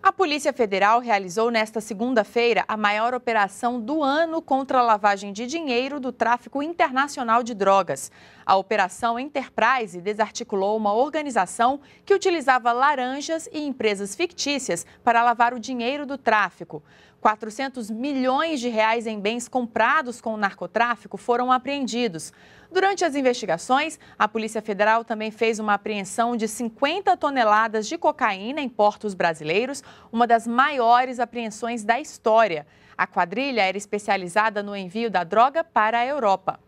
A Polícia Federal realizou nesta segunda-feira a maior operação do ano contra a lavagem de dinheiro do tráfico internacional de drogas. A operação Enterprise desarticulou uma organização que utilizava laranjas e empresas fictícias para lavar o dinheiro do tráfico. 400 milhões de reais em bens comprados com o narcotráfico foram apreendidos. Durante as investigações, a Polícia Federal também fez uma apreensão de 50 toneladas de cocaína em portos brasileiros, uma das maiores apreensões da história. A quadrilha era especializada no envio da droga para a Europa.